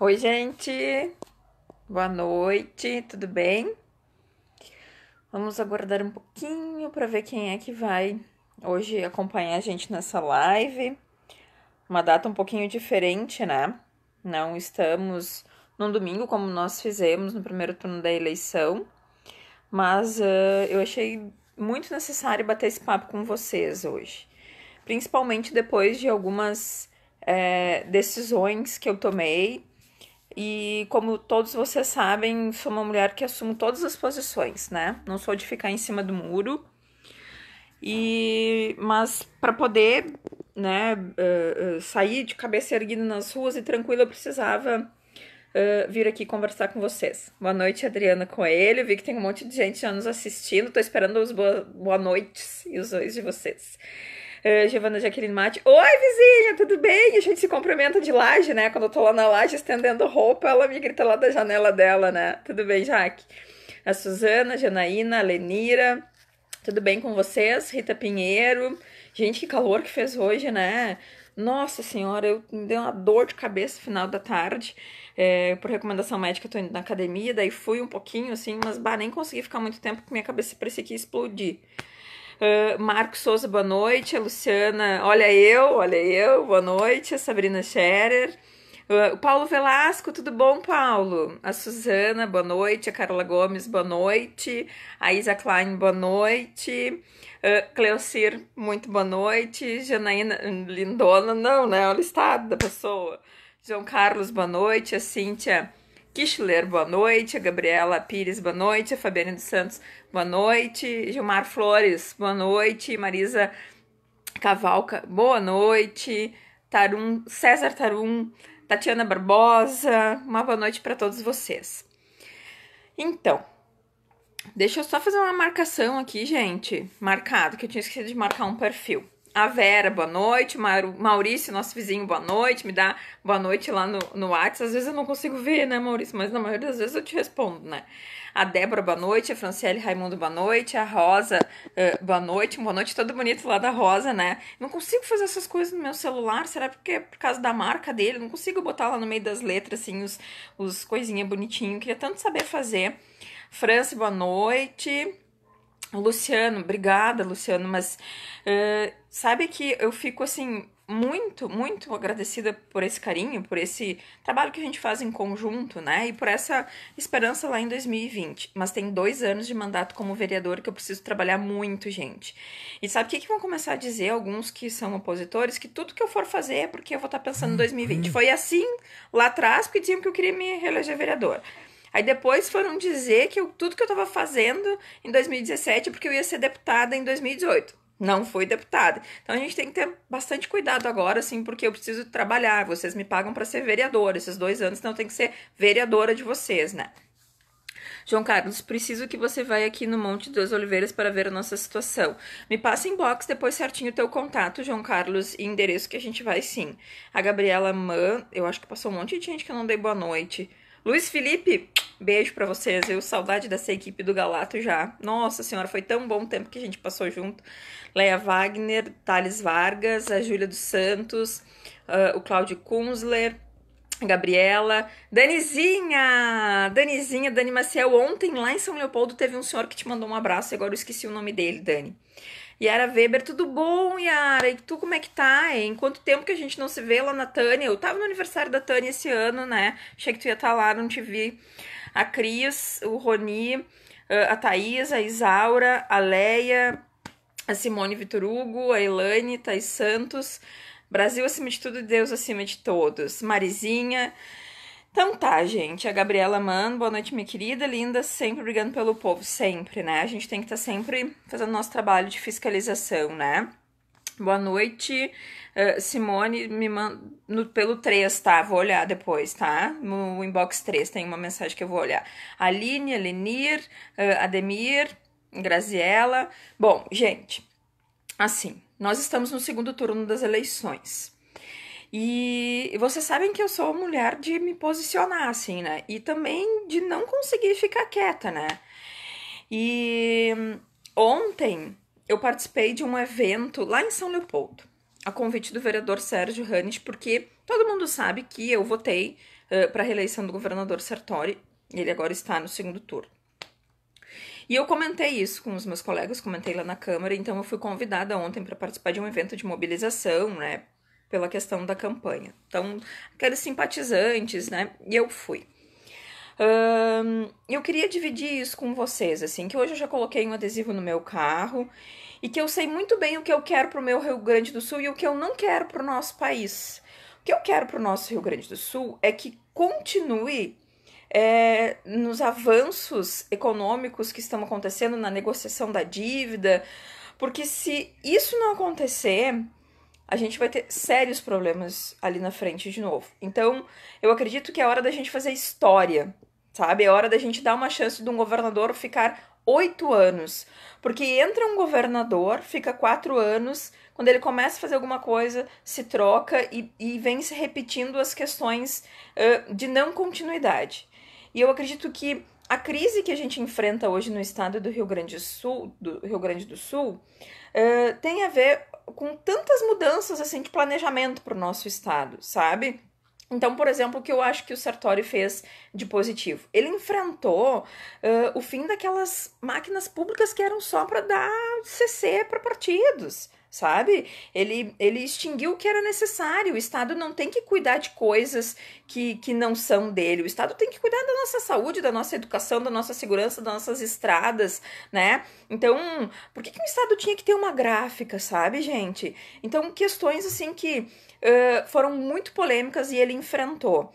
Oi, gente. Boa noite. Tudo bem? Vamos aguardar um pouquinho para ver quem é que vai hoje acompanhar a gente nessa live. Uma data um pouquinho diferente, né? Não estamos num domingo como nós fizemos no primeiro turno da eleição, mas uh, eu achei muito necessário bater esse papo com vocês hoje, principalmente depois de algumas é, decisões que eu tomei e como todos vocês sabem, sou uma mulher que assumo todas as posições, né? Não sou de ficar em cima do muro. E mas para poder, né, uh, sair de cabeça erguida nas ruas e tranquila, eu precisava uh, vir aqui conversar com vocês. Boa noite, Adriana Coelho. Vi que tem um monte de gente já nos assistindo. Tô esperando os boa, boa noites e os dois de vocês uh, Giovana Jaqueline Mate. Oi, vizinha, tudo bem? a gente se cumprimenta de laje, né? Quando eu tô lá na laje estendendo roupa, ela me grita lá da janela dela, né? Tudo bem, Jaque? A Suzana, a Janaína, a Lenira. Tudo bem com vocês? Rita Pinheiro. Gente, que calor que fez hoje, né? Nossa senhora, eu me dei uma dor de cabeça no final da tarde. É, por recomendação médica, eu tô indo na academia, daí fui um pouquinho, assim, mas bah, nem consegui ficar muito tempo porque minha cabeça parecia que ia explodir. Uh, Marco Souza, boa noite. A Luciana, olha eu, olha eu, boa noite. A Sabrina Scherer. Ah, o Paulo Velasco, tudo bom, Paulo? A Suzana, boa noite. A Carla Gomes, boa noite. A Isa Klein, boa noite. Uh, Cleocir, muito boa noite. Janaína Lindona, não, né? Olha o estado da pessoa. João Carlos, boa noite. A Cíntia. Kishler, boa noite. A Gabriela Pires, boa noite. A Fabiane dos Santos, boa noite. Gilmar Flores, boa noite. Marisa Cavalca, boa noite. Tarum, César Tarum, Tatiana Barbosa, uma boa noite para todos vocês. Então, deixa eu só fazer uma marcação aqui, gente. Marcado, que eu tinha esquecido de marcar um perfil. A Vera, boa noite. Maurício, nosso vizinho, boa noite. Me dá boa noite lá no, no WhatsApp. Às vezes eu não consigo ver, né, Maurício? Mas na maioria das vezes eu te respondo, né? A Débora, boa noite. A Franciele Raimundo, boa noite. A Rosa, uh, boa noite. Boa noite, todo bonito lá da Rosa, né? Não consigo fazer essas coisas no meu celular. Será porque é por causa da marca dele? Não consigo botar lá no meio das letras, assim, os, os bonitinhos bonitinho. Queria tanto saber fazer. Franci, boa noite. Luciano, obrigada, Luciano, mas uh, Sabe que eu fico assim muito, muito agradecida por esse carinho, por esse trabalho que a gente faz em conjunto, né? E por essa esperança lá em 2020. Mas tem dois anos de mandato como vereador que eu preciso trabalhar muito, gente. E sabe o que, que vão começar a dizer alguns que são opositores? Que tudo que eu for fazer é porque eu vou estar tá pensando em 2020. Hum, Foi assim lá atrás, porque diziam que eu queria me reeleger vereador. Aí depois foram dizer que eu, tudo que eu estava fazendo em 2017 é porque eu ia ser deputada em 2018 não fui deputada. Então a gente tem que ter bastante cuidado agora, assim, porque eu preciso trabalhar. Vocês me pagam para ser vereadora esses dois anos, então eu tenho que ser vereadora de vocês, né? João Carlos, preciso que você vá aqui no Monte das Oliveiras para ver a nossa situação. Me passa em box depois certinho o teu contato, João Carlos, e endereço que a gente vai sim. A Gabriela Man, eu acho que passou um monte de gente que eu não dei boa noite. Luiz Felipe, beijo para vocês. Eu saudade dessa equipe do Galato já. Nossa senhora, foi tão bom o tempo que a gente passou junto. Leia Wagner, Thales Vargas, a Júlia dos Santos, uh, o Cláudio Kunzler, Gabriela, Danizinha, Danizinha, Dani Maciel, ontem lá em São Leopoldo teve um senhor que te mandou um abraço, agora eu esqueci o nome dele, Dani. Yara Weber, tudo bom, Yara? E tu como é que tá? Hein? Quanto tempo que a gente não se vê lá na Tânia? Eu tava no aniversário da Tânia esse ano, né? Achei que tu ia estar tá lá, não te vi. A Cris, o Roni, ah, a Thaís, a Isaura, a Leia, a Simone Vitor Hugo, a Elane, Thaís Santos. Brasil acima de tudo, Deus acima de todos. Marizinha. Então tá, gente. A Gabriela Mano, boa noite, minha querida, linda, sempre brigando pelo povo, sempre, né? A gente tem que estar tá sempre fazendo nosso trabalho de fiscalização, né? Boa noite, uh, Simone, me manda no, pelo 3, tá? Vou olhar depois, tá? No inbox 3 tem uma mensagem que eu vou olhar. Aline, Lenir, uh, ah, Ademir, Graziela. Bom, gente, assim, nós estamos no segundo turno das eleições. E vocês sabem que eu sou mulher de me posicionar, assim, né? E também de não conseguir ficar quieta, né? E ontem eu participei de um evento lá em São Leopoldo, a convite do vereador Sérgio Hanes, porque todo mundo sabe que eu votei uh, para a reeleição do governador Sartori, ele agora está no segundo turno. E eu comentei isso com os meus colegas, comentei lá na Câmara, então eu fui convidada ontem para participar de um evento de mobilização, né, pela questão da campanha. Então, aqueles simpatizantes, né? E eu fui. Hum, eu queria dividir isso com vocês, assim, que hoje eu já coloquei um adesivo no meu carro e que eu sei muito bem o que eu quero para o meu Rio Grande do Sul e o que eu não quero para o nosso país. O que eu quero para o nosso Rio Grande do Sul é que continue é, nos avanços econômicos que estão acontecendo na negociação da dívida, porque se isso não acontecer, a gente vai ter sérios problemas ali na frente de novo. Então, eu acredito que é hora da gente fazer história, sabe? É hora da gente dar uma chance de um governador ficar oito anos. Porque entra um governador, fica quatro anos, quando ele começa a fazer alguma coisa, se troca e, e vem se repetindo as questões uh, de não continuidade. E eu acredito que a crise que a gente enfrenta hoje no estado do Rio Grande do Sul, do Rio Grande do Sul uh, tem a ver com tantas mudanças assim de planejamento para o nosso estado, sabe? Então, por exemplo, o que eu acho que o Sartori fez de positivo? Ele enfrentou uh, o fim daquelas máquinas públicas que eram só para dar CC para partidos, sabe? Ele, ele extinguiu o que era necessário. O Estado não tem que cuidar de coisas que, que não são dele. O Estado tem que cuidar da nossa saúde, da nossa educação, da nossa segurança, das nossas estradas, né? Então, por que, que o Estado tinha que ter uma gráfica, sabe, gente? Então, questões assim que uh, foram muito polêmicas e ele enfrentou.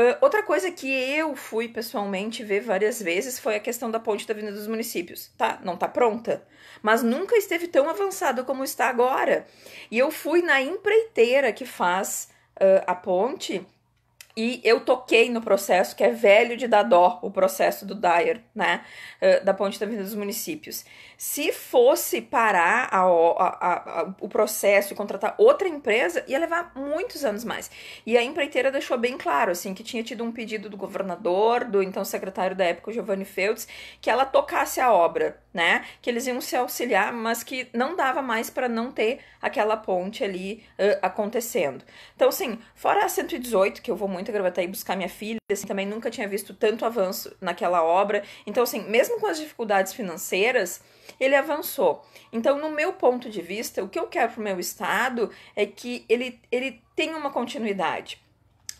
Ah, outra coisa que eu fui pessoalmente ver várias vezes foi a questão da ponte da Avenida dos Municípios. Tá, não tá pronta, mas nunca esteve tão avançada como está agora. E eu fui na empreiteira que faz uh, a ponte e eu toquei no processo, que é velho de dar dó, o processo do Dyer, né? Eh, da Ponte da Vida dos Municípios. Se fosse parar a, a, a, o processo e contratar outra empresa, ia levar muitos anos mais. E a empreiteira deixou bem claro, assim, que tinha tido um pedido do governador, do então secretário da época, Giovanni Feltz, que ela tocasse a obra, né? Que eles iam se auxiliar, mas que não dava mais para não ter aquela ponte ali uh, acontecendo. Então, assim, fora a 118, que eu vou muito muito a Gravataí buscar minha filha, assim, também nunca tinha visto tanto avanço naquela obra. Então, assim, mesmo com as dificuldades financeiras, ele avançou. Então, no meu ponto de vista, o que eu quero para o meu estado é que ele, ele tenha uma continuidade.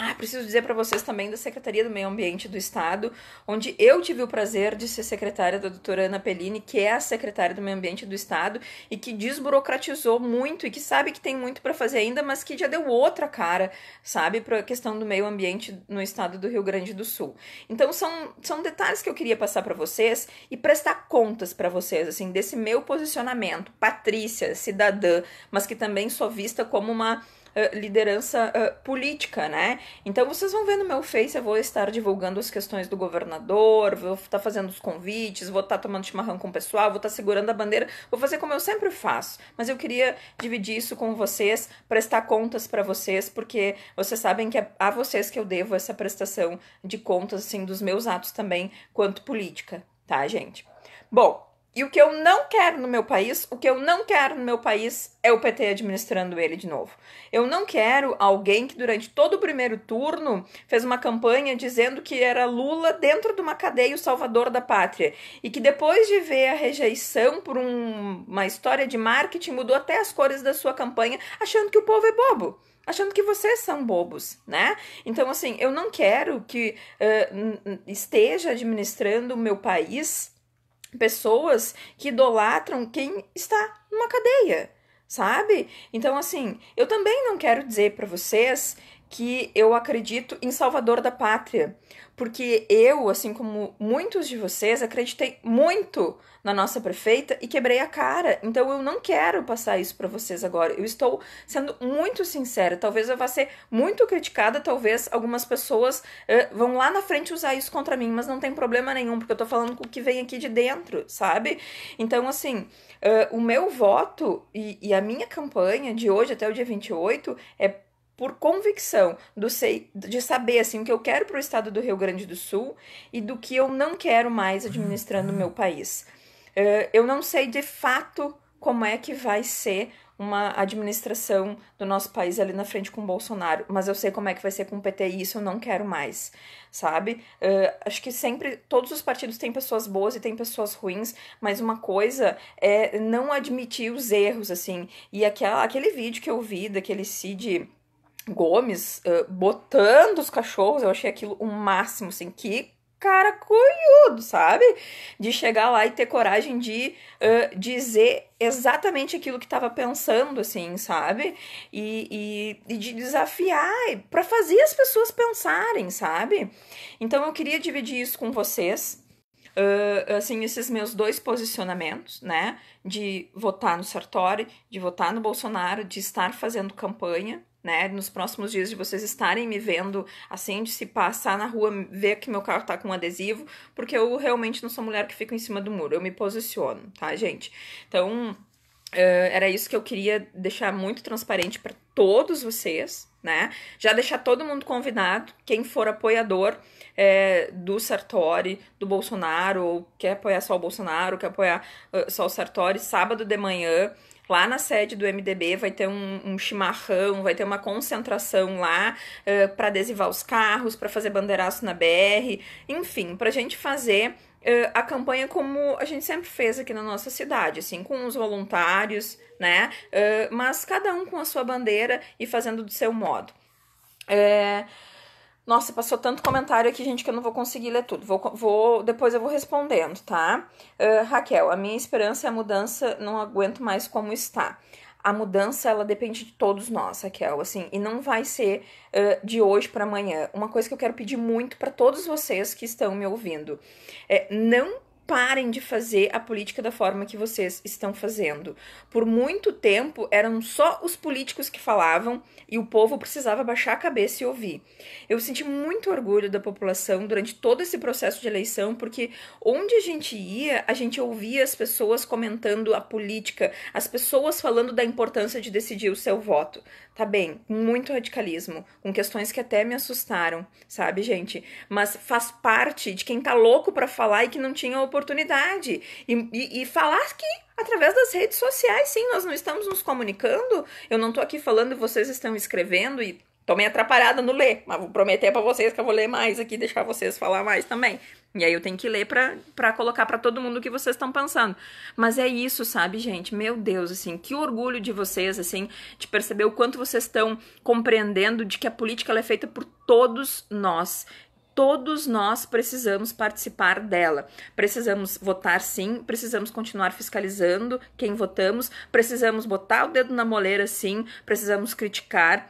Ah, preciso dizer para vocês também da Secretaria do Meio Ambiente do Estado, onde eu tive o prazer de ser secretária da doutora Ana Pellini, que é a secretária do Meio Ambiente do Estado e que desburocratizou muito e que sabe que tem muito para fazer ainda, mas que já deu outra cara, sabe, para a questão do meio ambiente no estado do Rio Grande do Sul. Então são, são detalhes que eu queria passar para vocês e prestar contas para vocês assim desse meu posicionamento, Patrícia, cidadã, mas que também sou vista como uma ah, liderança uh, política, né? Então vocês vão ver no meu Face, eu vou estar divulgando as questões do governador, vou estar tá fazendo os convites, vou estar tá tomando chimarrão com o pessoal, vou estar tá segurando a bandeira, vou fazer como eu sempre faço. Mas eu queria dividir isso com vocês, prestar contas para vocês, porque vocês sabem que é a vocês que eu devo essa prestação de contas, assim, dos meus atos também, quanto política, tá, gente? Bom, e o que eu não quero no meu país, o que eu não quero no meu país é o PT administrando ele de novo. Eu não quero alguém que durante todo o primeiro turno fez uma campanha dizendo que era Lula dentro de uma cadeia o salvador da pátria e que depois de ver a rejeição por um, uma história de marketing mudou até as cores da sua campanha, achando que o povo é bobo achando que vocês são bobos, né? Então, assim, eu não quero que uh, esteja administrando o meu país pessoas que idolatram quem está numa cadeia, sabe? Então, assim, eu também não quero dizer para vocês que eu acredito em Salvador da Pátria, porque eu, assim como muitos de vocês, acreditei muito na nossa prefeita e quebrei a cara. Então eu não quero passar isso para vocês agora. Eu estou sendo muito sincera. Talvez eu vá ser muito criticada, talvez algumas pessoas uh, vão lá na frente usar isso contra mim, mas não tem problema nenhum, porque eu tô falando com o que vem aqui de dentro, sabe? Então, assim, uh, o meu voto e, e a minha campanha de hoje até o dia 28 é por convicção do sei, de saber assim o que eu quero para o estado do Rio Grande do Sul e do que eu não quero mais administrando o meu país. Eh, eu não sei de fato como é que vai ser uma administração do nosso país ali na frente com o Bolsonaro, mas eu sei como é que vai ser com o PT e isso eu não quero mais, sabe? Uh, acho que sempre, todos os partidos têm pessoas boas e têm pessoas ruins, mas uma coisa é não admitir os erros, assim. E aquela, aquele vídeo que eu vi daquele Cid Gomes uh, botando os cachorros, eu achei aquilo o um máximo, assim, que cara coiudo, sabe? De chegar lá e ter coragem de uh, dizer exatamente aquilo que estava pensando, assim, sabe? E, e, e de desafiar para fazer as pessoas pensarem, sabe? Então eu queria dividir isso com vocês. Uh, assim, esses meus dois posicionamentos, né? De votar no Sartori, de votar no Bolsonaro, de estar fazendo campanha, né? Nos próximos dias de vocês estarem me vendo, assim, de se passar na rua, ver que meu carro tá com um adesivo, porque eu realmente não sou mulher que fica em cima do muro, eu me posiciono, tá, gente? Então, uh, era isso que eu queria deixar muito transparente para todos vocês, né? Já deixar todo mundo convidado, quem for apoiador é, do Sartori, do Bolsonaro, ou quer apoiar só o Bolsonaro, quer apoiar uh, só o Sartori, sábado de manhã Lá na sede do MDB vai ter um, um chimarrão, vai ter uma concentração lá uh, eh, para adesivar os carros, para fazer bandeiraço na BR, enfim, para a gente fazer Uh, a campanha como a gente sempre fez aqui na nossa cidade, assim, com os voluntários, né? Uh, mas cada um com a sua bandeira e fazendo do seu modo. Uh, nossa, passou tanto comentário aqui, gente, que eu não vou conseguir ler tudo. Vou, vou depois eu vou respondendo, tá? Uh, Raquel, a minha esperança é a mudança, não aguento mais como está. A mudança, ela depende de todos nós, Raquel, assim, e não vai ser uh, de hoje para amanhã. Uma coisa que eu quero pedir muito para todos vocês que estão me ouvindo é não parem de fazer a política da forma que vocês estão fazendo. Por muito tempo eram só os políticos que falavam e o povo precisava baixar a cabeça e ouvir. Eu senti muito orgulho da população durante todo esse processo de eleição, porque onde a gente ia, a gente ouvia as pessoas comentando a política, as pessoas falando da importância de decidir o seu voto. Tá bem, muito radicalismo, com questões que até me assustaram, sabe, gente? Mas faz parte de quem tá louco para falar e que não tinha oportunidade oportunidade e, e, e falar que através das redes sociais, sim, nós não estamos nos comunicando. Eu não estou aqui falando, vocês estão escrevendo e Tô meio atrapalhada no ler, mas vou prometer para vocês que eu vou ler mais aqui, deixar vocês falar mais também. E aí eu tenho que ler pra, colocar para todo mundo o que vocês estão pensando. Mas é isso, sabe, gente? Meu Deus, assim, que orgulho de vocês, assim, de perceber o quanto vocês estão compreendendo de que a política é feita por todos nós todos nós precisamos participar dela. Precisamos votar sim, precisamos continuar fiscalizando quem votamos, precisamos botar o dedo na moleira sim, precisamos criticar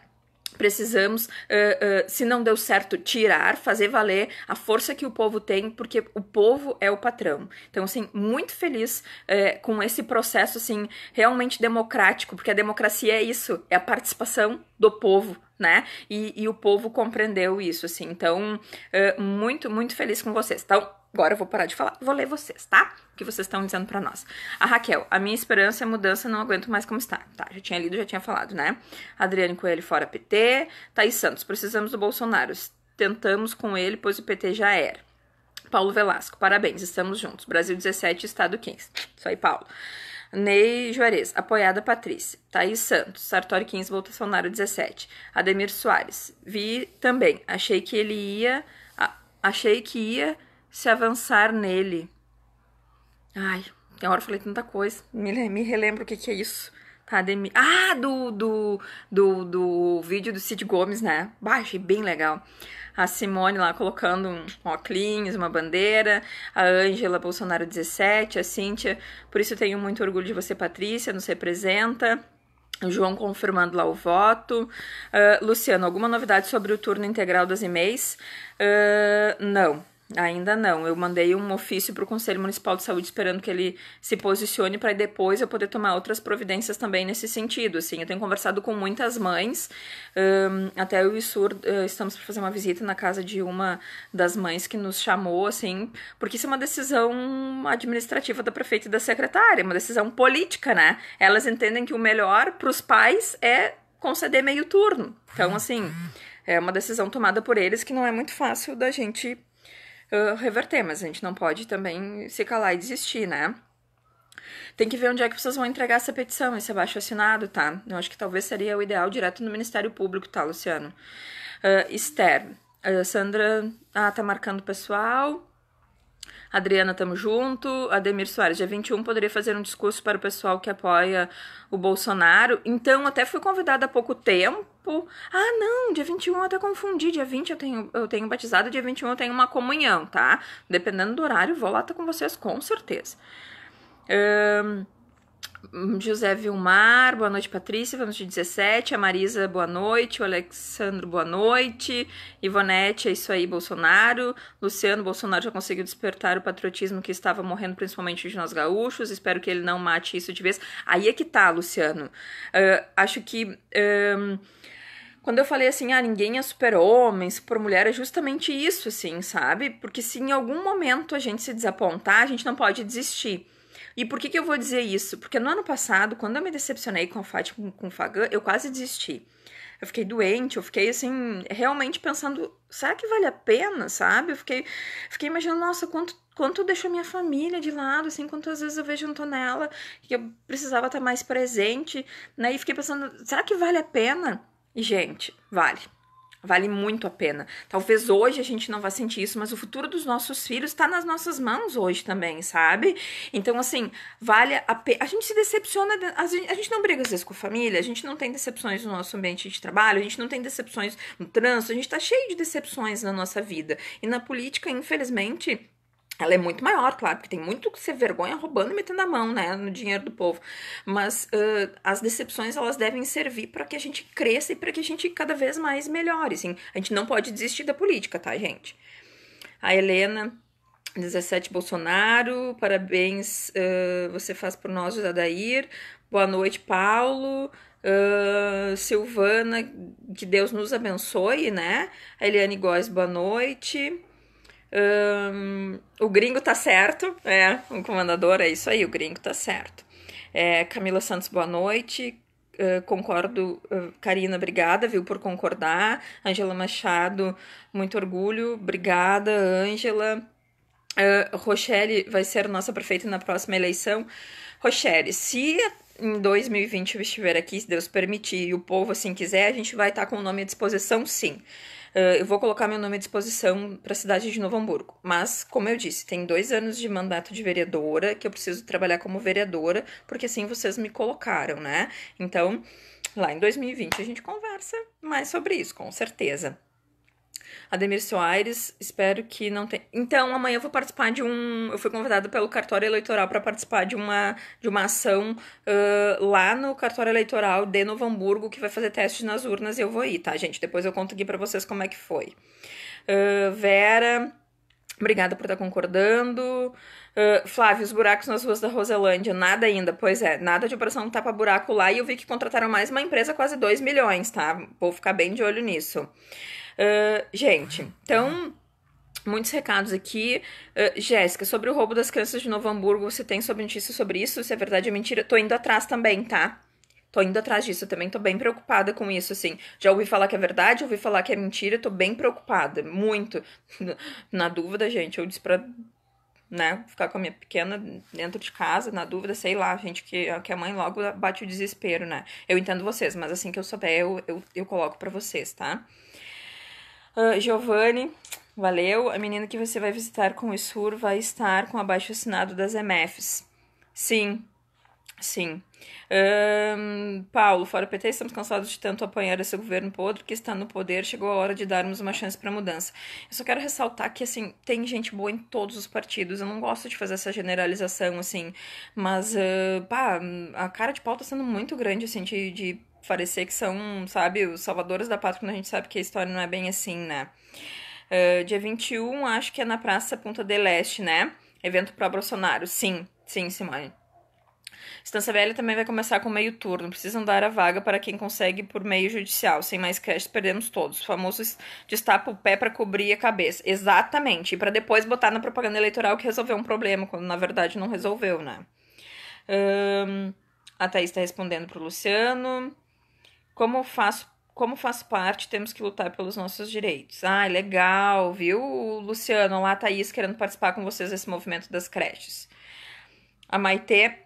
precisamos, uh, uh, se não deu certo, tirar, fazer valer a força que o povo tem, porque o povo é o patrão. Então, assim, muito feliz uh, com esse processo, assim, realmente democrático, porque a democracia é isso, é a participação do povo né? E, e o povo compreendeu isso, assim. Então, muito, muito feliz com vocês. Então, agora eu vou parar de falar, vou ler vocês, tá? O que vocês estão dizendo para nós. A Raquel, a minha esperança é mudança, não aguento mais como está. Tá, já tinha lido, já tinha falado, né? Adriane Coelho fora PT. Thaís Santos, precisamos do Bolsonaro. Tentamos com ele, pois o PT já era. Paulo Velasco, parabéns, estamos juntos. Brasil 17, Estado 15. Isso aí, Paulo. Ney Juarez, apoiada Patrícia. Thaís Santos, Sartori 15, Bolsonaro 17. Ademir Soares, vi também. Achei que ele ia. Achei que ia se avançar nele. Ai, tem hora eu falei tanta coisa. Me, me relembro o que, que é isso. Tá, Ademir. Ah, do, do, do, do vídeo do Cid Gomes, né? Bah, achei bem legal a Simone lá colocando um óculos, uma bandeira, a Ângela Bolsonaro 17, a Cíntia, por isso eu tenho muito orgulho de você, Patrícia, nos representa. O João confirmando lá o voto. Uh, Luciano, alguma novidade sobre o turno integral das e-mails? Uh, não. Ainda não. Eu mandei um ofício para o Conselho Municipal de Saúde esperando que ele se posicione para depois eu poder tomar outras providências também nesse sentido. Assim, eu tenho conversado com muitas mães. Um, até eu e o Sur uh, estamos para fazer uma visita na casa de uma das mães que nos chamou, assim, porque isso é uma decisão administrativa da prefeita e da secretária, uma decisão política, né? Elas entendem que o melhor para os pais é conceder meio turno. Então, assim, é uma decisão tomada por eles que não é muito fácil da gente reverter, mas a gente não pode também se calar e desistir, né? Tem que ver onde é que vocês vão entregar essa petição, esse abaixo assinado, tá? Eu acho que talvez seria o ideal direto no Ministério Público, tá, Luciano? Uh, Esther. Uh, Sandra, ah, tá marcando o pessoal. Adriana, tamo junto. Ademir Soares, dia 21 poderia fazer um discurso para o pessoal que apoia o Bolsonaro. Então, até fui convidada há pouco tempo. Ah, não, dia 21 eu até confundi. Dia 20 eu tenho, eu tenho batizado, dia 21 eu tenho uma comunhão, tá? Dependendo do horário, vou lá estar com vocês, com certeza. Um... José Vilmar, boa noite, Patrícia. Vamos de 17. A Marisa, boa noite. O Alexandro, boa noite. Ivonete, é isso aí, Bolsonaro. Luciano, Bolsonaro já conseguiu despertar o patriotismo que estava morrendo, principalmente de nós gaúchos. Espero que ele não mate isso de vez. Aí é que tá, Luciano. Uh, acho que. Um, quando eu falei assim, ah, ninguém é super-homem, super-mulher, é justamente isso, assim, sabe? Porque se em algum momento a gente se desapontar, a gente não pode desistir. E por que, que eu vou dizer isso? Porque no ano passado, quando eu me decepcionei com a Fátima com o Fagan, eu quase desisti. Eu fiquei doente, eu fiquei assim, realmente pensando, será que vale a pena, sabe? Eu fiquei, fiquei imaginando, nossa, quanto, quanto deixou minha família de lado, assim, quantas vezes eu vejo Antonella, que eu precisava estar mais presente, né? E fiquei pensando, será que vale a pena? E, gente, vale. Vale muito a pena. Talvez hoje a gente não vá sentir isso, mas o futuro dos nossos filhos está nas nossas mãos hoje também, sabe? Então, assim, vale a pena. A gente se decepciona, a gente não briga às vezes com a família, a gente não tem decepções no nosso ambiente de trabalho, a gente não tem decepções no trânsito, a gente está cheio de decepções na nossa vida. E na política, infelizmente ela é muito maior, claro, porque tem muito que ser vergonha roubando e metendo a mão, né, no dinheiro do povo. Mas uh, as decepções, elas devem servir para que a gente cresça e para que a gente cada vez mais melhore, assim. A gente não pode desistir da política, tá, gente? A Helena, 17 Bolsonaro, parabéns, uh, você faz por nós, Zadair. Boa noite, Paulo. Uh, Silvana, que Deus nos abençoe, né? A Eliane Góes, boa noite. Hum, o gringo tá certo, é, o comandador, é isso aí, o gringo tá certo. É, Camila Santos, boa noite. Uh, concordo, uh, Karina, obrigada, viu, por concordar. Angela Machado, muito orgulho, obrigada, Angela. Uh, Rochelle vai ser nossa prefeita na próxima eleição. Rochelle, se em 2020 eu estiver aqui, se Deus permitir, e o povo assim quiser, a gente vai estar tá com o nome à disposição, sim. Ah, eu vou colocar meu nome à disposição para a cidade de Novo Hamburgo. Mas, como eu disse, tem dois anos de mandato de vereadora que eu preciso trabalhar como vereadora, porque assim vocês me colocaram, né? Então, lá em 2020 a gente conversa mais sobre isso, com certeza. Ademir Soares, espero que não tenha. Então, amanhã eu vou participar de um. Eu fui convidada pelo cartório eleitoral para participar de uma, de uma ação uh, lá no cartório eleitoral de Novo Hamburgo, que vai fazer teste nas urnas e eu vou ir, tá, gente? Depois eu conto aqui pra vocês como é que foi. Uh, Vera, obrigada por estar tá concordando. Flávia, ah, Flávio, os buracos nas ruas da Roselândia, nada ainda. Pois é, nada de operação tapa-buraco lá. E eu vi que contrataram mais uma empresa, quase 2 milhões, tá? Vou ficar bem de olho nisso. Uh, gente, então muitos recados aqui. Uh, Jéssica, sobre o roubo das crianças de Novo Hamburgo, você tem sobre notícias sobre isso? Se é verdade ou mentira? Tô indo atrás também, tá? Tô indo atrás disso, eu também tô bem preocupada com isso, assim. Já ouvi falar que é verdade, ouvi falar que é mentira, tô bem preocupada, muito. Na dúvida, gente, eu disse pra né? Ficar com a minha pequena dentro de casa, na dúvida, sei lá, gente, que, que a mãe logo bate o desespero, né? Eu entendo vocês, mas assim que eu souber, eu, eu, eu coloco para vocês, tá? Uh, Giovanni, valeu. A menina que você vai visitar com o SUR vai estar com abaixo assinado das MFs. Sim, Sim. Um, Paulo, fora PT, estamos cansados de tanto apanhar esse governo podre que está no poder. Chegou a hora de darmos uma chance para mudança. Eu só quero ressaltar que, assim, tem gente boa em todos os partidos. Eu não gosto de fazer essa generalização, assim. Mas, uh, pá, a cara de pau tá sendo muito grande, assim, de, de parecer que são, sabe, os salvadores da pátria, quando a gente sabe que a história não é bem assim, né? Uh, dia 21, acho que é na Praça Punta de leste né? Evento pró-Bolsonaro. Sim, sim, Simone. Estância Velha também vai começar com meio turno. Precisam dar a vaga para quem consegue por meio judicial. Sem mais cash, perdemos todos. O famoso destapa o pé para cobrir a cabeça. Exatamente. E para depois botar na propaganda eleitoral que resolveu um problema, quando na verdade não resolveu, né? Um, a Thaís está respondendo para o Luciano. Como faço como faz parte, temos que lutar pelos nossos direitos. Ah, legal, viu, Luciano? Lá Thaís querendo participar com vocês desse movimento das creches. A Maitê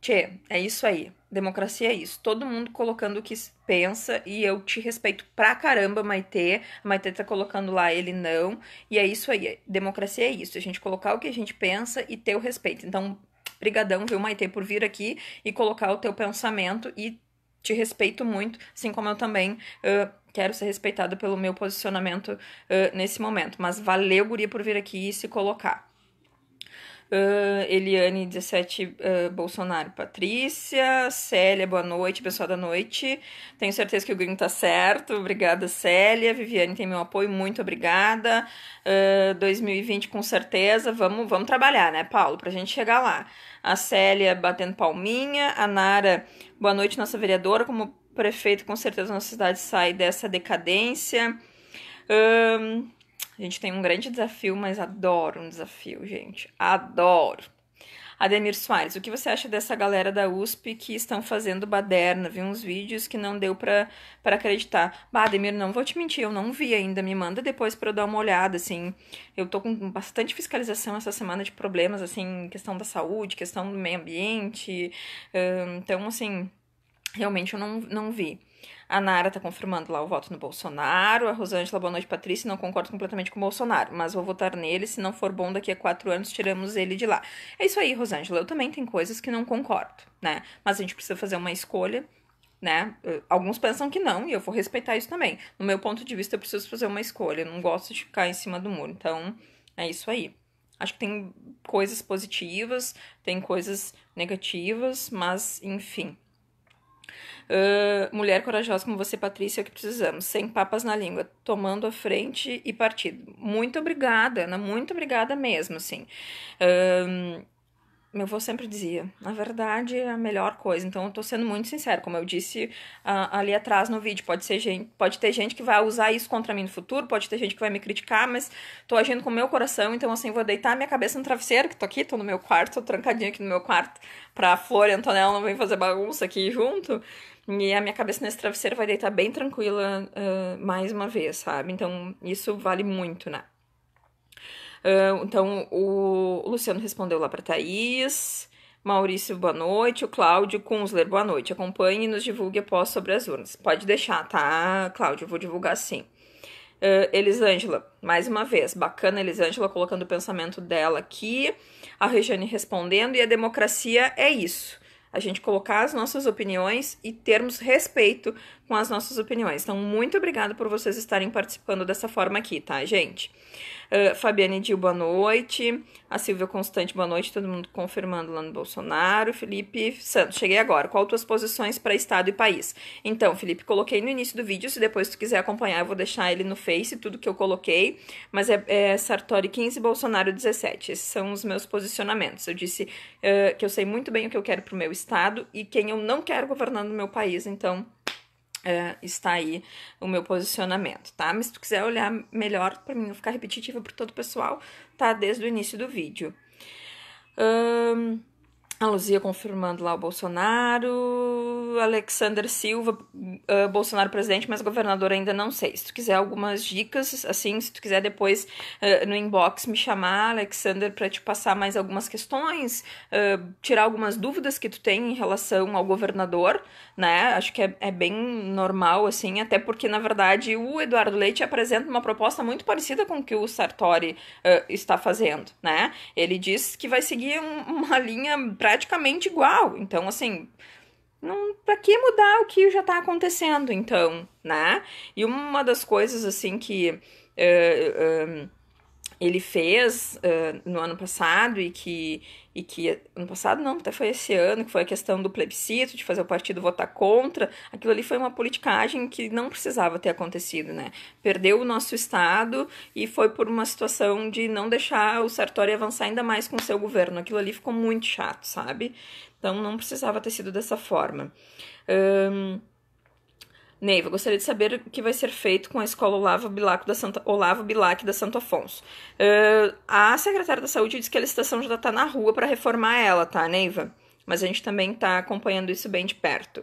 Tchê, é isso aí. Democracia é isso. Todo mundo colocando o que pensa e eu te respeito pra caramba, Maitê. A Maitê tá colocando lá, ele não. E é isso aí. Democracia é isso. A gente colocar o que a gente pensa e ter o respeito. Então, brigadão, viu, Maitê, por vir aqui e colocar o teu pensamento e te respeito muito, assim como eu também uh, quero ser respeitada pelo meu posicionamento uh, nesse momento. Mas valeu, Guria, por vir aqui e se colocar. Uh, Eliane, 17, uh, Bolsonaro, Patrícia, Célia, boa noite, pessoal da noite. Tenho certeza que o Green tá certo. Obrigada, Célia. Viviane tem meu apoio, muito obrigada. Uh, 2020, com certeza. Vamos, vamos trabalhar, né, Paulo, pra gente chegar lá. A Célia batendo palminha. A Nara, boa noite, nossa vereadora. Como prefeito, com certeza nossa cidade sai dessa decadência. A gente tem um grande desafio, mas adoro um desafio, gente. Adoro. Ademir Soares, o que você acha dessa galera da USP que estão fazendo baderna? Vi uns vídeos que não deu para acreditar. Bah, Ademir, não vou te mentir, eu não vi ainda. Me manda depois para eu dar uma olhada, assim. Eu tô com bastante fiscalização essa semana de problemas, assim, questão da saúde, questão do meio ambiente. Então, assim, realmente eu não, não vi. A Nara tá confirmando lá o voto no Bolsonaro. A Rosângela, boa noite, Patrícia. Não concordo completamente com o Bolsonaro, mas vou votar nele. Se não for bom, daqui a quatro anos tiramos ele de lá. É isso aí, Rosângela. Eu também tenho coisas que não concordo, né? Mas a gente precisa fazer uma escolha né? Alguns pensam que não, e eu vou respeitar isso também. No meu ponto de vista, eu preciso fazer uma escolha, eu não gosto de ficar em cima do muro. Então, é isso aí. Acho que tem coisas positivas, tem coisas negativas, mas enfim. Uh, mulher corajosa como você, Patrícia, é o que precisamos. Sem papas na língua, tomando a frente e partido. Muito obrigada, Ana, né? muito obrigada mesmo, assim. Uh, meu avô sempre dizia, na verdade é a melhor coisa. Então eu tô sendo muito sincero, como eu disse uh, ali atrás no vídeo, pode ser gente, pode ter gente que vai usar isso contra mim no futuro, pode ter gente que vai me criticar, mas tô agindo com o meu coração, então assim, vou deitar minha cabeça no travesseiro, que tô aqui, tô no meu quarto, tô trancadinha aqui no meu quarto, pra Flor e Antonella não vem fazer bagunça aqui junto. E a minha cabeça nesse travesseiro vai deitar bem tranquila uh, mais uma vez, sabe? Então isso vale muito, né? então, o Luciano respondeu lá para Thaís. Maurício, boa noite. O Cláudio Kunzler, boa noite. Acompanhe e nos divulgue após sobre as urnas. Pode deixar, tá, Cláudio? Vou divulgar sim. Uh, Elisângela, mais uma vez, bacana Elisângela colocando o pensamento dela aqui, a Regiane respondendo, e a democracia é isso. A gente colocar as nossas opiniões e termos respeito com as nossas opiniões. Então, muito obrigada por vocês estarem participando dessa forma aqui, tá, gente? Uh, Fabiane Dil, boa noite. A Silvia Constante, boa noite. Todo mundo confirmando lá no Bolsonaro. Felipe Santos, cheguei agora. Qual tuas posições para Estado e país? Então, Felipe, coloquei no início do vídeo. Se depois tu quiser acompanhar, eu vou deixar ele no Face, tudo que eu coloquei. Mas é, é Sartori 15, Bolsonaro 17. Esses são os meus posicionamentos. Eu disse uh, que eu sei muito bem o que eu quero para o meu Estado e quem eu não quero governar no meu país. Então, é, está aí o meu posicionamento, tá? Mas se tu quiser olhar melhor, para mim não ficar repetitiva é para todo o pessoal, tá? Desde o início do vídeo. Um, a Luzia confirmando lá o Bolsonaro, Alexander Silva, uh, Bolsonaro presidente, mas governador ainda não sei. Se tu quiser algumas dicas, assim, se tu quiser depois uh, no inbox me chamar, Alexander, para te passar mais algumas questões, uh, tirar algumas dúvidas que tu tem em relação ao governador, né? Acho que é, é bem normal, assim, até porque, na verdade, o Eduardo Leite apresenta uma proposta muito parecida com o que o Sartori está fazendo, né? Ele diz que vai seguir um, uma linha Pra praticamente igual. Então, assim, não, pra que mudar o que já tá acontecendo, então, né? E uma das coisas, assim, que uh, uh, ele fez uh, no ano passado e que e que ano passado não, até foi esse ano, que foi a questão do plebiscito, de fazer o partido votar contra, aquilo ali foi uma politicagem que não precisava ter acontecido, né? Perdeu o nosso Estado e foi por uma situação de não deixar o Sartori avançar ainda mais com o seu governo. Aquilo ali ficou muito chato, sabe? Então não precisava ter sido dessa forma. Um, Neiva, gostaria de saber o que vai ser feito com a escola Olavo Bilac da Santa, Olavo Bilac da Santo Afonso. Uh, a secretária da Saúde disse que a licitação já está na rua para reformar ela, tá, Neiva? Mas a gente também está acompanhando isso bem de perto.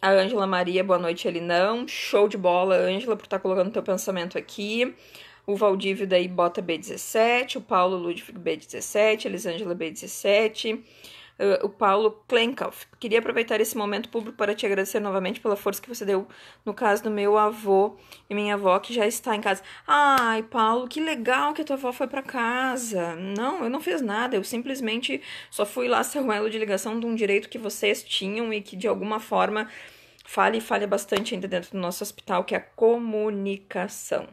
a Ângela Maria, boa noite, ele não. Show de bola, Ângela, por estar tá colocando teu pensamento aqui. O Valdívio daí bota B17, o Paulo Ludwig B17, Elisângela B17 uh, o Paulo Klenkoff. Queria aproveitar esse momento público para te agradecer novamente pela força que você deu no caso do meu avô e minha avó que já está em casa. Ai, Paulo, que legal que a tua avó foi para casa. Não, eu não fiz nada, eu simplesmente só fui lá ser um elo de ligação de um direito que vocês tinham e que de alguma forma falha e falha bastante ainda dentro do nosso hospital, que é a comunicação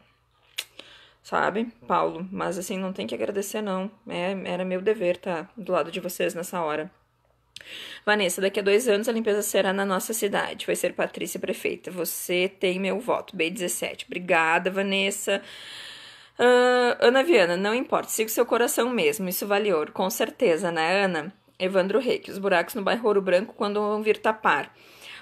sabe, Paulo? Mas assim, não tem que agradecer, não. É, era meu dever estar tá do lado de vocês nessa hora. Vanessa, daqui a dois anos a limpeza será na nossa cidade. Vai ser Patrícia Prefeita. Você tem meu voto. B17. Obrigada, Vanessa. Uh, Ana Viana, não importa. Siga o seu coração mesmo. Isso vale ouro. Com certeza, né, Ana? Evandro Reque. Os buracos no bairro Ouro Branco quando vão vir tapar.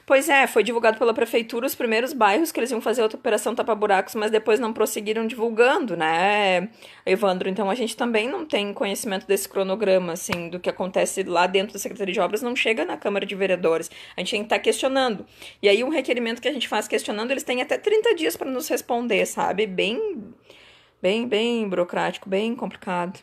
Pois é, foi divulgado pela prefeitura os primeiros bairros que eles iam fazer outra operação tapa-buracos, mas depois não prosseguiram divulgando, né, Evandro? Então a gente também não tem conhecimento desse cronograma, assim, do que acontece lá dentro da Secretaria de Obras, não chega na Câmara de Vereadores. A gente tem que estar tá questionando. E aí um requerimento que a gente faz questionando, eles têm até 30 dias para nos responder, sabe? Bem, bem, bem burocrático, bem complicado.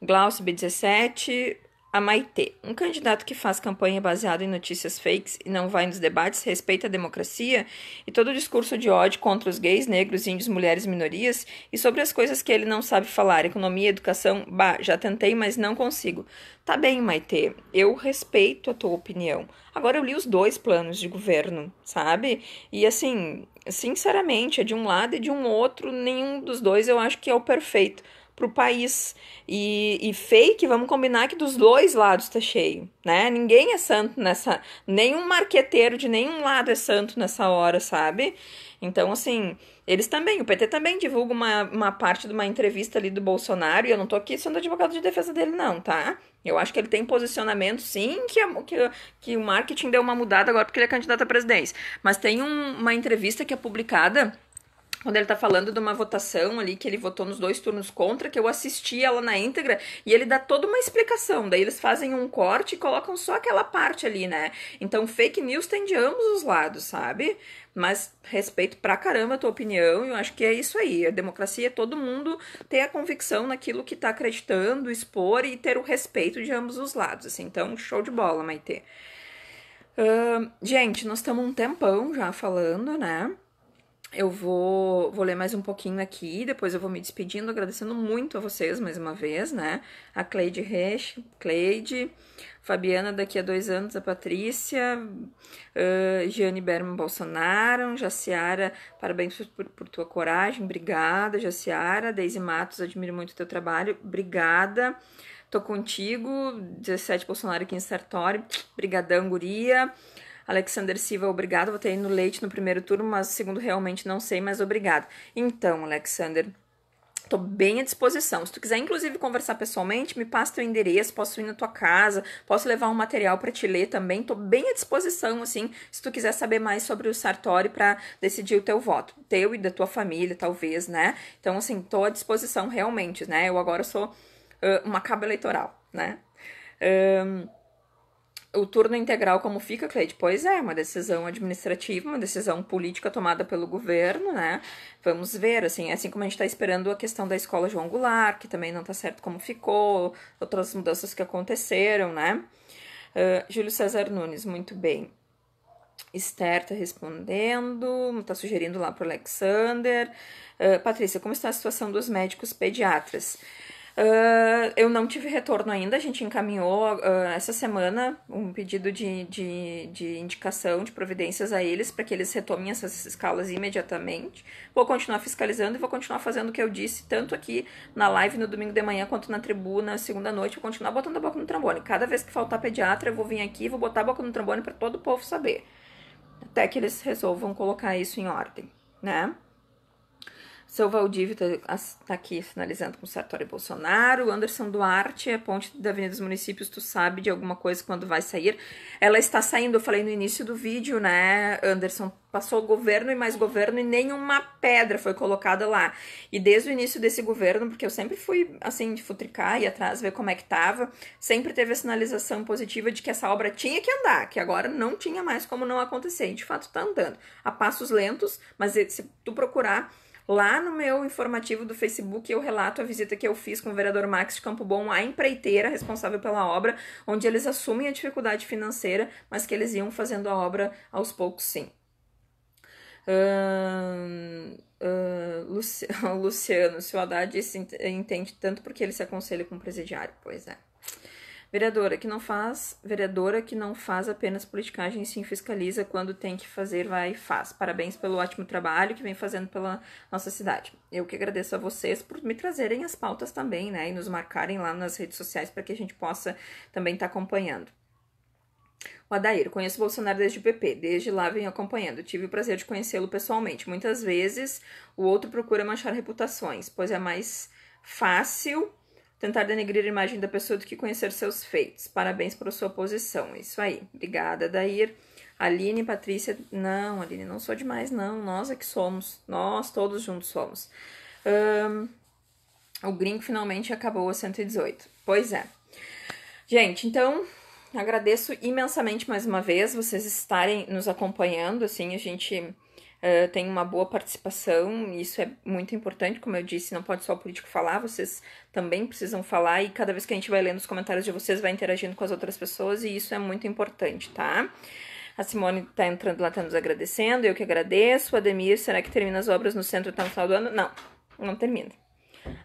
Glaucio B17, a Maitê, um candidato que faz campanha baseado em notícias fakes e não vai nos debates, respeita a democracia e todo o discurso de ódio contra os gays, negros, índios, mulheres, minorias e sobre as coisas que ele não sabe falar, economia, educação, bah, já tentei, mas não consigo. Tá bem, Maitê, eu respeito a tua opinião. Agora eu li os dois planos de governo, sabe? E assim, sinceramente, é de um lado e de um outro, nenhum dos dois eu acho que é o perfeito para o país. E, e, fake, vamos combinar que dos dois lados está cheio, né? Ninguém é santo nessa. Nenhum marqueteiro de nenhum lado é santo nessa hora, sabe? Então, assim, eles também, o PT também divulga uma, uma parte de uma entrevista ali do Bolsonaro, e eu não tô aqui sendo advogado de defesa dele, não, tá? Eu acho que ele tem posicionamento, sim, que, a, que, que o marketing deu uma mudada agora porque ele é candidato à presidência. Mas tem um, uma entrevista que é publicada quando ele tá falando de uma votação ali que ele votou nos dois turnos contra, que eu assisti ela na íntegra e ele dá toda uma explicação. Daí eles fazem um corte e colocam só aquela parte ali, né? Então fake news tem de ambos os lados, sabe? Mas respeito pra caramba a tua opinião, e eu acho que é isso aí. A democracia é todo mundo ter a convicção naquilo que tá acreditando, expor e ter o respeito de ambos os lados. Assim. Então, show de bola, Maitê. Uh, gente, nós estamos um tempão já falando, né? Eu vou, vou ler mais um pouquinho aqui, depois eu vou me despedindo, agradecendo muito a vocês mais uma vez, né? A Cleide Resch, Cleide, Fabiana daqui a dois anos, a Patrícia, uh, ah, Giane Berman Bolsonaro, Jaciara, parabéns por, por tua coragem, obrigada, Jaciara, Deise Matos, admiro muito o teu trabalho, obrigada. Tô contigo, 17 Bolsonaro aqui em Sartori, brigadão, guria. Alexander Silva, obrigado. Vou ido no Leite no primeiro turno, mas segundo realmente não sei, mas obrigado. Então, Alexander, Estou bem à disposição. Se tu quiser, inclusive, conversar pessoalmente, me passa teu endereço, posso ir na tua casa, posso levar um material para te ler também. Estou bem à disposição, assim, se tu quiser saber mais sobre o Sartori para decidir o teu voto, teu e da tua família, talvez, né? Então, assim, estou à disposição realmente, né? Eu agora sou uh, uma cabo eleitoral, né? Um... O turno integral como fica, Cleide? Pois é, uma decisão administrativa, uma decisão política tomada pelo governo, né? Vamos ver, assim, assim como a gente está esperando a questão da escola João Goulart, que também não está certo como ficou, outras mudanças que aconteceram, né? Uh, Júlio César Nunes, muito bem. Esther tá respondendo, tá sugerindo lá pro Alexander. Uh, Patrícia, como está a situação dos médicos pediatras? Uh, eu não tive retorno ainda, a gente encaminhou uh, essa semana um pedido de, de, de, indicação de providências a eles para que eles retomem essas escalas imediatamente. Vou continuar fiscalizando e vou continuar fazendo o que eu disse, tanto aqui na live no domingo de manhã quanto na tribuna segunda noite. Vou continuar botando a boca no trombone. Cada vez que faltar pediatra, eu vou vir aqui e vou botar a boca no trombone para todo o povo saber. Até que eles resolvam colocar isso em ordem, né? Seu Valdívio está tá aqui finalizando com o Sartori Bolsonaro. Anderson Duarte, a ponte da Avenida dos Municípios, tu sabe de alguma coisa quando vai sair? Ela está saindo, eu falei no início do vídeo, né, Anderson? Passou governo e mais governo e nenhuma pedra foi colocada lá. E desde o início desse governo, porque eu sempre fui, assim, de futricar e atrás ver como é que tava, sempre teve a sinalização positiva de que essa obra tinha que andar, que agora não tinha mais como não acontecer. E de fato tá andando. A passos lentos, mas se tu procurar Lá no meu informativo do Facebook, eu relato a visita que eu fiz com o vereador Max de Campo Bom à empreiteira responsável pela obra, onde eles assumem a dificuldade financeira, mas que eles iam fazendo a obra aos poucos, sim. Hum, hum, Luciano, se o Haddad entende tanto porque ele se aconselha com o presidiário, pois é. Vereadora que não faz, vereadora que não faz apenas politicagem, sim fiscaliza quando tem que fazer, vai e faz. Parabéns pelo ótimo trabalho que vem fazendo pela nossa cidade. Eu que agradeço a vocês por me trazerem as pautas também, né, e nos marcarem lá nas redes sociais para que a gente possa também estar tá acompanhando. O Adair, conheço o Bolsonaro desde o PP, desde lá venho acompanhando. Tive o prazer de conhecê-lo pessoalmente. Muitas vezes o outro procura manchar reputações, pois é mais fácil tentar denegrir a imagem da pessoa do que conhecer seus feitos. Parabéns por sua posição. Isso aí. Obrigada, Dair. Aline, Patrícia. Não, Aline, não sou demais, não. Nós é que somos. Nós todos juntos somos. Um, o gringo finalmente acabou a 118. Pois é. Gente, então. Agradeço imensamente mais uma vez vocês estarem nos acompanhando, assim, a gente ah, tem uma boa participação, isso é muito importante, como eu disse, não pode só o político falar, vocês também precisam falar e cada vez que a gente vai lendo os comentários de vocês, vai interagindo com as outras pessoas e isso é muito importante, tá? A Simone tá entrando lá, tá nos agradecendo, eu que agradeço. Ademir, será que termina as obras no centro até o final do ano? Não, não termina.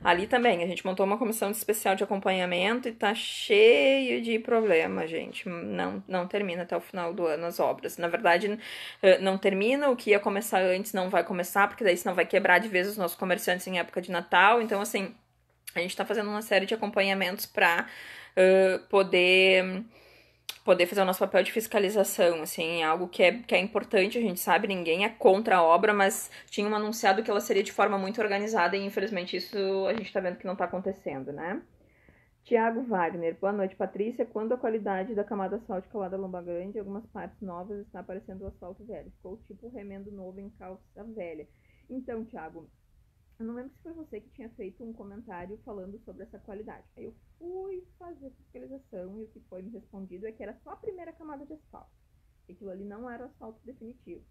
Ali também, a gente montou uma comissão especial de acompanhamento e tá cheio de problema, gente. Não, não termina até o final do ano as obras. Na verdade, eh, não termina, o que ia começar antes não vai começar, porque daí senão vai quebrar de vez os nossos comerciantes em época de Natal. Então, assim, a gente tá fazendo uma série de acompanhamentos pra uh, poder poder fazer o nosso papel de fiscalização, assim, é algo que é, que é importante, a gente sabe, ninguém é contra a obra, mas tinham anunciado que ela seria de forma muito organizada e infelizmente isso a gente está vendo que não está acontecendo, né? Tiago Wagner, boa noite, Patrícia. Quando a qualidade da camada asfáltica lá da Lomba Grande, algumas partes novas está aparecendo o asfalto velho. Ficou tipo remendo novo em calça velha. Então, Tiago, eu não lembro se foi você que tinha feito um comentário falando sobre essa qualidade. Aí eu fui fazer a fiscalização e o que foi me respondido é que era só a primeira camada de asfalto. E Aquilo ali não era asfalto definitivo.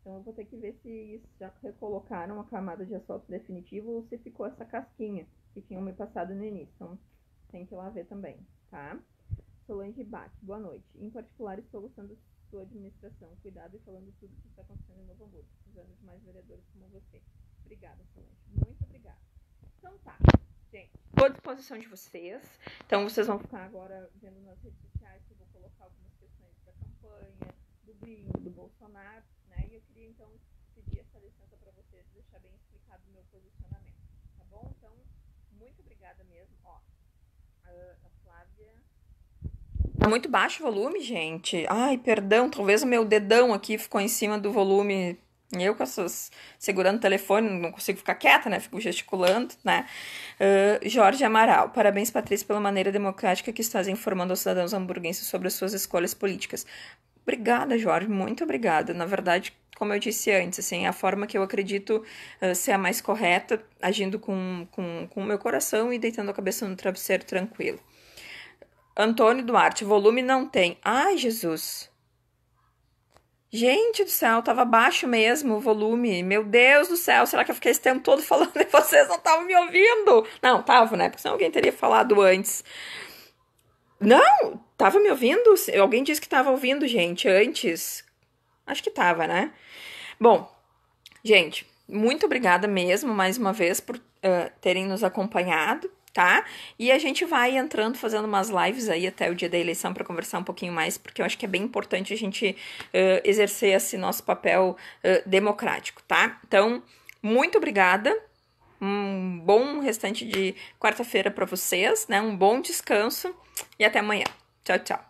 Então eu vou ter que ver se já recolocaram a camada de asfalto definitivo ou se ficou essa casquinha que tinham me passado no início. Então tem que ir lá ver também, tá? Solange Bach, boa noite. Em particular, estou gostando da sua administração, cuidado e falando tudo o que está acontecendo em Novo Hamburgo. Precisamos de mais vereadores como você. Obrigada, Solange. Muito obrigada. Então tá, gente. Estou à disposição de vocês. Então vocês vão ficar agora vendo nas redes sociais que eu vou colocar algumas questões da campanha, do Brinho, do Bolsonaro, né? E eu queria então pedir essa licença para vocês deixar bem explicado o meu posicionamento. Tá bom? Então, muito obrigada mesmo. Ó, a Flávia. Tá muito baixo o volume, gente. Ai, perdão, talvez o meu dedão aqui ficou em cima do volume eu com essas, segurando o telefone, não consigo ficar quieta, né? Fico gesticulando, né? Uh, Jorge Amaral, parabéns, Patrícia, pela maneira democrática que estás informando aos cidadãos hamburguenses sobre as suas escolhas políticas. Obrigada, Jorge, muito obrigada. Na verdade, como eu disse antes, assim, a forma que eu acredito uh, ser a mais correta, agindo com, com, com o meu coração e deitando a cabeça no travesseiro tranquilo. Antônio Duarte, volume não tem. Ai, Jesus! Gente do céu, tava baixo mesmo o volume. Meu Deus do céu, será que eu fiquei esse tempo todo falando e vocês não estavam me ouvindo? Não, tava, né? Porque senão alguém teria falado antes. Não, tava me ouvindo? Alguém disse que tava ouvindo, gente, antes. Acho que tava, né? Bom, gente, muito obrigada mesmo mais uma vez por uh, terem nos acompanhado tá? E a gente vai entrando, fazendo umas lives aí até o dia da eleição para conversar um pouquinho mais, porque eu acho que é bem importante a gente uh, exercer esse nosso papel uh, democrático, tá? Então, muito obrigada. Um bom restante de quarta-feira para vocês, né? Um bom descanso e até amanhã. Tchau, tchau.